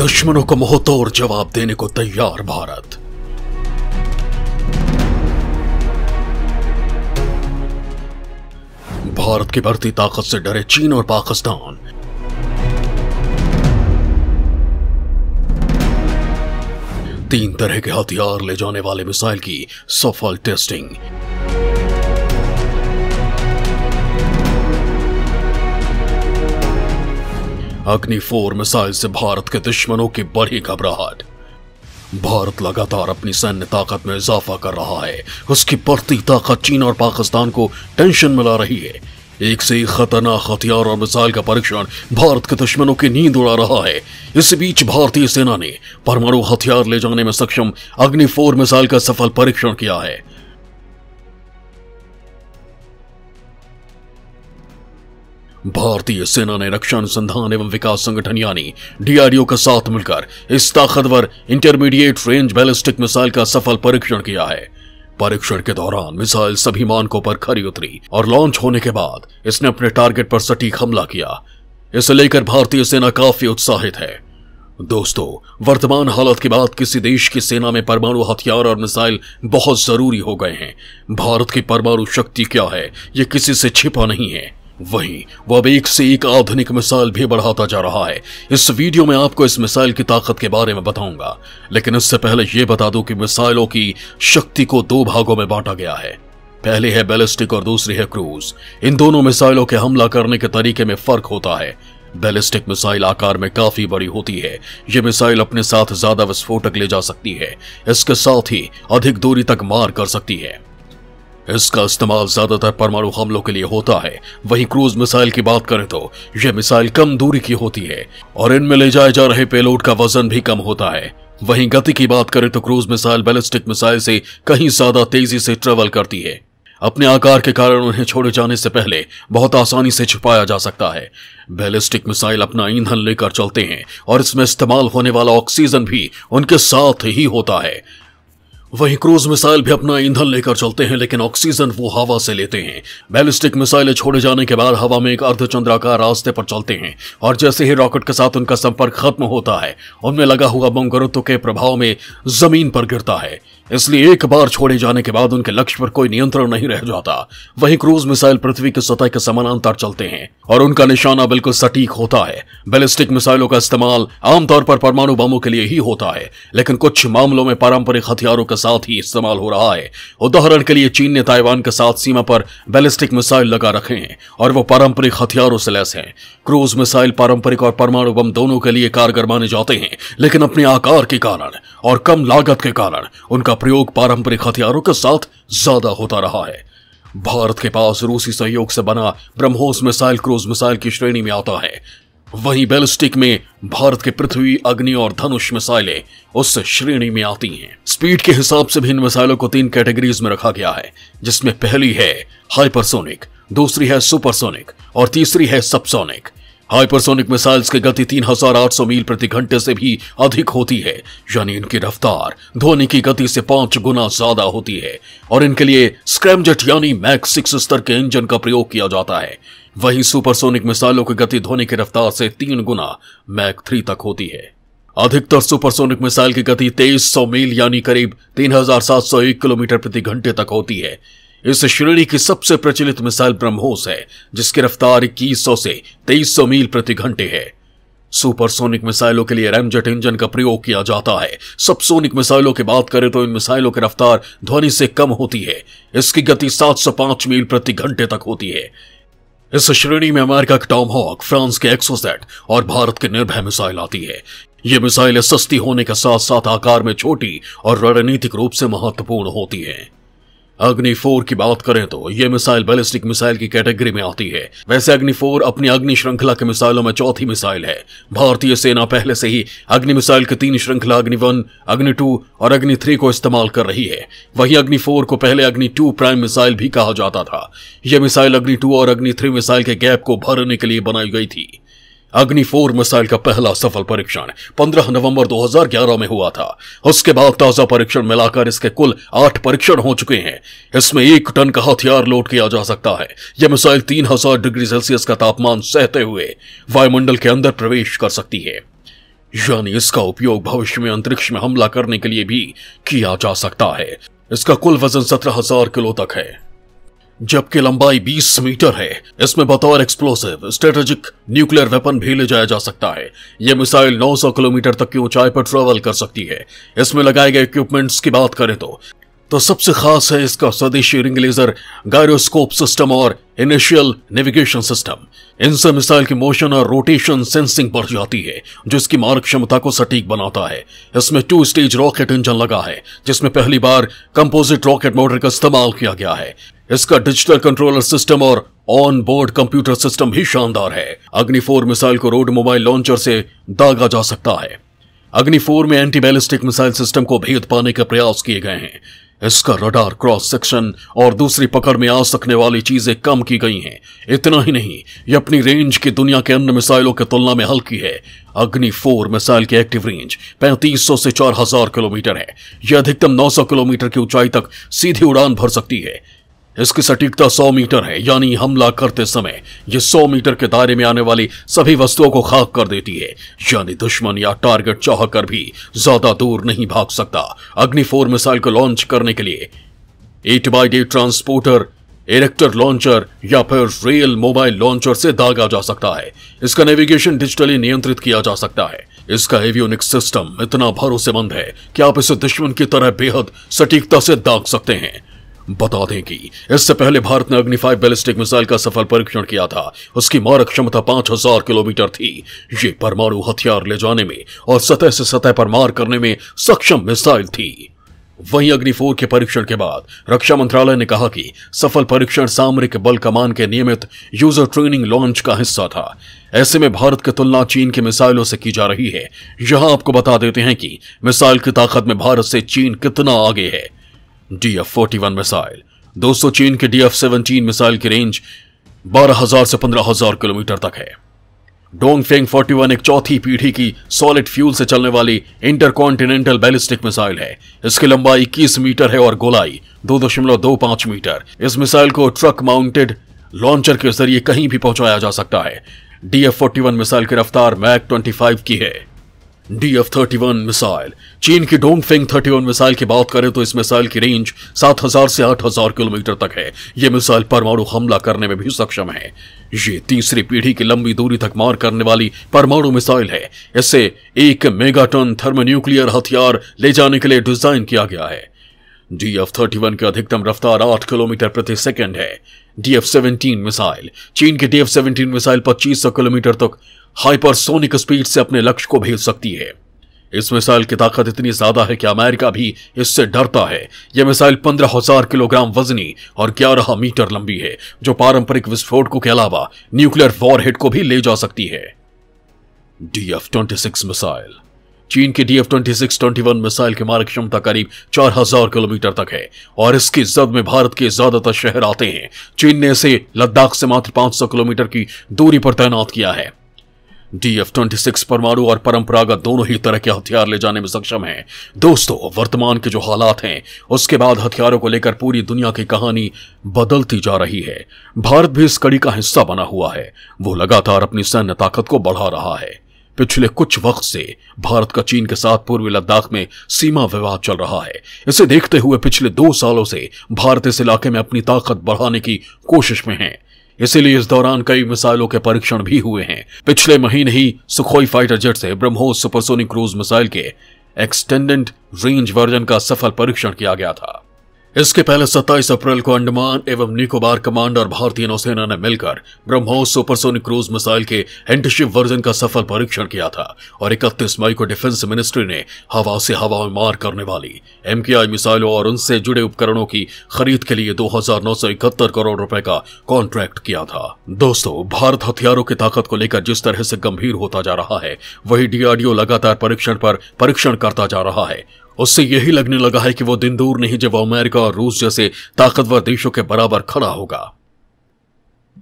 दुश्मनों को मुंहतोड़ जवाब देने को तैयार भारत भारत की बढ़ती ताकत से डरे चीन और पाकिस्तान तीन तरह के हथियार ले जाने वाले मिसाइल की सफल टेस्टिंग अग्नि फोर मिसाइल से भारत के दुश्मनों की बड़ी घबराहट भारत लगातार अपनी सैन्य ताकत में इजाफा कर रहा है उसकी बढ़ती ताकत चीन और पाकिस्तान को टेंशन मिला रही है एक से एक खतरनाक हथियार और मिसाइल का परीक्षण भारत के दुश्मनों की नींद उड़ा रहा है इस बीच भारतीय सेना ने परमाणु हथियार ले जाने में सक्षम अग्नि फोर मिसाइल का सफल परीक्षण किया है भारतीय सेना ने रक्षा अनुसंधान एवं विकास संगठन यानी डीआरडीओ का साथ मिलकर इस ताकतवर इंटरमीडिएट रेंज बैलिस्टिक मिसाइल का सफल परीक्षण किया है परीक्षण के दौरान मिसाइल सभी मानकों पर खरी उतरी और लॉन्च होने के बाद इसने अपने टारगेट पर सटीक हमला किया इसे लेकर भारतीय सेना काफी उत्साहित है दोस्तों वर्तमान हालत के बाद किसी देश की सेना में परमाणु हथियार और मिसाइल बहुत जरूरी हो गए हैं भारत की परमाणु शक्ति क्या है ये किसी से छिपा नहीं है वहीं वह अब एक से एक आधुनिक मिसाइल भी बढ़ाता जा रहा है इस वीडियो में आपको इस मिसाइल की ताकत के बारे में बताऊंगा लेकिन इससे पहले यह बता दूं कि मिसाइलों की शक्ति को दो भागों में बांटा गया है पहली है बैलिस्टिक और दूसरी है क्रूज इन दोनों मिसाइलों के हमला करने के तरीके में फर्क होता है बैलिस्टिक मिसाइल आकार में काफी बड़ी होती है ये मिसाइल अपने साथ ज्यादा विस्फोटक ले जा सकती है इसके साथ ही अधिक दूरी तक मार कर सकती है इसका इस्तेमाल ज्यादातर परमाणु हमलों के लिए होता है वहीं क्रूज मिसाइल की बात करें तो यह मिसाइल कम दूरी की होती है और इनमें ले जाए जा रहे पेलोड का वजन भी कम होता है वहीं गति की बात करें तो क्रूज मिसाइल बैलिस्टिक मिसाइल से कहीं ज्यादा तेजी से ट्रेवल करती है अपने आकार के कारण उन्हें छोड़े जाने से पहले बहुत आसानी से छुपाया जा सकता है बैलिस्टिक मिसाइल अपना ईंधन लेकर चलते हैं और इसमें इस्तेमाल होने वाला ऑक्सीजन भी उनके साथ ही होता है वहीं क्रूज मिसाइल भी अपना ईंधन लेकर चलते हैं लेकिन ऑक्सीजन वो हवा से लेते हैं बैलिस्टिक मिसाइलें छोड़े जाने के बाद हवा में एक अर्धचंद्राकार रास्ते पर चलते हैं और जैसे ही रॉकेट के साथ उनका संपर्क खत्म होता है उनमें लगा हुआ बम गुरुत्व के प्रभाव में जमीन पर गिरता है इसलिए एक बार छोड़े जाने के बाद उनके लक्ष्य पर कोई नियंत्रण नहीं रह जाता वहीं क्रूज मिसाइल पृथ्वी की सतह के समानांतर चलते हैं और उनका निशाना बिल्कुल सटीक होता है बैलिस्टिक मिसाइलों का इस्तेमाल आमतौर पर परमाणु बमों के लिए ही होता है लेकिन कुछ मामलों में पारंपरिक हथियारों के साथ ही इस्तेमाल हो रहा है उदाहरण के लिए चीन ने ताइवान के साथ सीमा पर बैलिस्टिक मिसाइल लगा रखे हैं और वो पारंपरिक हथियारों से लैस हैं क्रूज मिसाइल पारंपरिक और परमाणु बम दोनों के लिए कारगर माने जाते हैं लेकिन अपने आकार के कारण और कम लागत के कारण उनका प्रयोग पारंपरिक हथियारों के साथ ज्यादा होता रहा है भारत के पास रूसी सहयोग से बना ब्रह्मोस मिसाइल क्रूज मिसाइल की श्रेणी में आता है वहीं बैलिस्टिक में भारत के पृथ्वी अग्नि और धनुष मिसाइलें उस श्रेणी में आती हैं स्पीड के हिसाब से भी इन मिसाइलों को तीन कैटेगरीज में रखा गया है जिसमें पहली है हाइपरसोनिक दूसरी है सुपरसोनिक और तीसरी है सबसोनिक हाइपरसोनिक मिसाइल्स की गति 3,800 मील प्रति घंटे से भी अधिक होती है यानी इनकी रफ्तार ध्वनि की गति से पांच गुना ज्यादा होती है और इनके लिए स्क्रैमजेट यानी मैक सिक्स स्तर के इंजन का प्रयोग किया जाता है वहीं सुपरसोनिक मिसाइलों की गति ध्वनि की रफ्तार से तीन गुना मैक थ्री तक होती है अधिकतर सुपरसोनिक मिसाइल की गति 2300 मील यानी करीब 3701 किलोमीटर प्रति घंटे तक होती है इस श्रेणी की सबसे प्रचलित मिसाइल ब्रह्मोस है जिसकी रफ्तार 2100 से 2300 मील प्रति घंटे है सुपरसोनिक मिसाइलों के लिए रैमजेट इंजन का प्रयोग किया जाता है सबसोनिक मिसाइलों की बात करें तो इन मिसाइलों की रफ्तार ध्वनि से कम होती है इसकी गति 705 मील प्रति घंटे तक होती है इस श्रेणी में अमेरिका के टॉमहॉक फ्रांस के एक्सोसेट और भारत की निर्भय मिसाइल आती है ये मिसाइलें सस्ती होने के साथ साथ आकार में छोटी और रणनीतिक रूप से महत्वपूर्ण होती हैं अग्नि फोर की बात करें तो यह मिसाइल बैलिस्टिक मिसाइल की कैटेगरी में आती है वैसे अग्नि फोर अपनी अग्नि श्रृंखला के मिसाइलों में चौथी मिसाइल है भारतीय सेना पहले से ही अग्नि मिसाइल की तीन श्रृंखला अग्नि वन अग्नि टू और अग्नि थ्री को इस्तेमाल कर रही है वही अग्नि फोर को पहले अग्नि टू प्राइम मिसाइल भी कहा जाता था यह मिसाइल अग्नि टू और अग्नि थ्री मिसाइल के गैप को भरने के लिए बनाई गई थी अग्नि फोर मिसाइल का पहला सफल परीक्षण 15 नवंबर 2011 में हुआ था उसके बाद ताजा परीक्षण मिलाकर इसके कुल आठ परीक्षण हो चुके हैं इसमें एक टन का हथियार लोड किया जा सकता है यह मिसाइल 3000 डिग्री सेल्सियस का तापमान सहते हुए वायुमंडल के अंदर प्रवेश कर सकती है यानी इसका उपयोग भविष्य में अंतरिक्ष में हमला करने के लिए भी किया जा सकता है इसका कुल वजन सत्रह किलो तक है जबकि लंबाई 20 मीटर है इसमें बतौर एक्सप्लोसिव स्ट्रेटेजिक न्यूक्लियर वेपन भी ले जाया जा सकता है यह मिसाइल 900 किलोमीटर तक की ऊंचाई पर ट्रेवल कर सकती है इसमें लगाए गए इक्विपमेंट्स की बात करें तो तो सबसे खास है इसका स्वदेशी रिंग लेजर गायरोस्कोप सिस्टम और इनिशियल नेविगेशन सिस्टम इनसे मिसाइल की मोशन और रोटेशन सेंसिंग बढ़ जाती है जो इसकी मार्ग क्षमता को सटीक बनाता है इसमें टू स्टेज रॉकेट इंजन लगा है जिसमें पहली बार कंपोजिट रॉकेट मोटर का इस्तेमाल किया गया है इसका डिजिटल कंट्रोलर सिस्टम और ऑन बोर्ड कंप्यूटर सिस्टम भी शानदार है अग्नि फोर मिसाइल को रोड मोबाइल लॉन्चर से दागा जा सकता है अग्नि फोर में एंटी बैलिस्टिक मिसाइल सिस्टम को भेद पाने के प्रयास किए गए हैं इसका रडार क्रॉस सेक्शन और दूसरी पकड़ में आ सकने वाली चीजें कम की गई हैं इतना ही नहीं ये अपनी रेंज की दुनिया के अन्य मिसाइलों की तुलना में हल्की है अग्नि फोर मिसाइल की एक्टिव रेंज 3500 से 4000 किलोमीटर है यह अधिकतम 900 किलोमीटर की ऊंचाई तक सीधी उड़ान भर सकती है इसकी सटीकता 100 मीटर है यानी हमला करते समय यह 100 मीटर के दायरे में आने वाली सभी वस्तुओं को खाक कर देती है यानी दुश्मन या टारगेट चाह कर भी ज्यादा दूर नहीं भाग सकता अग्नि फोर मिसाइल को लॉन्च करने के लिए एट बाई डे ट्रांसपोर्टर इरेक्टर लॉन्चर या फिर रेल मोबाइल लॉन्चर से दागा जा सकता है इसका नेविगेशन डिजिटली नियंत्रित किया जा सकता है इसका एवियोनिक सिस्टम इतना भरोसेमंद है कि आप इसे दुश्मन की तरह बेहद सटीकता से दाग सकते हैं बता दें कि इससे पहले भारत ने अग्नि फाइव बैलिस्टिक मिसाइल का सफल परीक्षण किया था उसकी मारक क्षमता 5000 किलोमीटर थी ये परमाणु हथियार ले जाने में और सतह से सतह पर मार करने में सक्षम मिसाइल थी वहीं अग्नि फोर के परीक्षण के बाद रक्षा मंत्रालय ने कहा कि सफल परीक्षण सामरिक बल कमान के नियमित यूजर ट्रेनिंग लॉन्च का हिस्सा था ऐसे में भारत की तुलना चीन के मिसाइलों से की जा रही है यहां आपको बता देते हैं कि मिसाइल की ताकत में भारत से चीन कितना आगे है D F forty one missile दोस्तों चीन के डी एफ सेवनटीन मिसाइल की रेंज बारह हजार से पंद्रह हजार किलोमीटर तक है डोंग फेंग फोर्टी वन एक चौथी पीढ़ी की सॉलिड फ्यूल से चलने वाली इंटरकॉन्टिनेंटल बैलिस्टिक मिसाइल है इसकी लंबाई 21 मीटर है और गोलाई 2.25 मीटर इस मिसाइल को ट्रक माउंटेड लॉन्चर के जरिए कहीं भी पहुंचाया जा सकता है D F forty one missile की रफ्तार मैक 25 की है D F thirty one missile चीन की डोंगफेंग थर्टी वन मिसाइल की बात करें तो इस मिसाइल की रेंज सात हजार से आठ हजार किलोमीटर तक है ये मिसाइल परमाणु हमला करने में भी सक्षम है ये तीसरी पीढ़ी की लंबी दूरी तक मार करने वाली परमाणु मिसाइल है इसे एक मेगाटन थर्मोन्यूक्लियर हथियार ले जाने के लिए डिजाइन किया गया है डी एफ थर्टी वन की अधिकतम रफ्तार आठ किलोमीटर प्रति सेकेंड है डी एफ सेवनटीन मिसाइल चीन की डी एफ सेवनटीन मिसाइल पच्चीस सौ किलोमीटर तक हाइपरसोनिक स्पीड से अपने लक्ष्य को भेज सकती है इस मिसाइल की ताकत इतनी ज्यादा है कि अमेरिका भी इससे डरता है यह मिसाइल पंद्रह हजार किलोग्राम वजनी और ग्यारह मीटर लंबी है जो पारंपरिक विस्फोटकों के अलावा न्यूक्लियर वॉरहेड को भी ले जा सकती है डीएफ ट्वेंटी सिक्स मिसाइल चीन की DF twenty six twenty one missile की मारक क्षमता करीब चार हजार किलोमीटर तक है और इसकी जद में भारत के ज्यादातर शहर आते हैं चीन ने इसे लद्दाख से मात्र पांच सौ किलोमीटर की दूरी पर तैनात किया है डीएफ ट्वेंटी सिक्स परमाणु और परंपरागत दोनों ही तरह के हथियार ले जाने में सक्षम है दोस्तों वर्तमान के जो हालात हैं उसके बाद हथियारों को लेकर पूरी दुनिया की कहानी बदलती जा रही है भारत भी इस कड़ी का हिस्सा बना हुआ है वो लगातार अपनी सैन्य ताकत को बढ़ा रहा है पिछले कुछ वक्त से भारत का चीन के साथ पूर्वी लद्दाख में सीमा विवाद चल रहा है इसे देखते हुए पिछले दो सालों से भारत इस इलाके में अपनी ताकत बढ़ाने की कोशिश में है इसीलिए इस दौरान कई मिसाइलों के परीक्षण भी हुए हैं पिछले महीने ही सुखोई फाइटर जेट से ब्रह्मोस सुपरसोनिक क्रूज मिसाइल के एक्सटेंडेंट रेंज वर्जन का सफल परीक्षण किया गया था इसके पहले 27 अप्रैल को अंडमान एवं निकोबार कमांड और भारतीय नौसेना ने मिलकर ब्रह्मोस सुपरसोनिक क्रूज मिसाइल के एंटीशिप वर्जन का सफल परीक्षण किया था और 31 मई को डिफेंस मिनिस्ट्री ने हवा से हवा में मार करने वाली एमकेआई मिसाइलों और उनसे जुड़े उपकरणों की खरीद के लिए दो करोड़ रुपए का कॉन्ट्रैक्ट किया था दोस्तों भारत हथियारों की ताकत को लेकर जिस तरह से गंभीर होता जा रहा है वही डीआरडीओ लगातार परीक्षण पर परीक्षण करता जा रहा है उससे यही लगने लगा है कि वो दिन दूर नहीं जब अमेरिका और रूस जैसे ताकतवर देशों के बराबर खड़ा होगा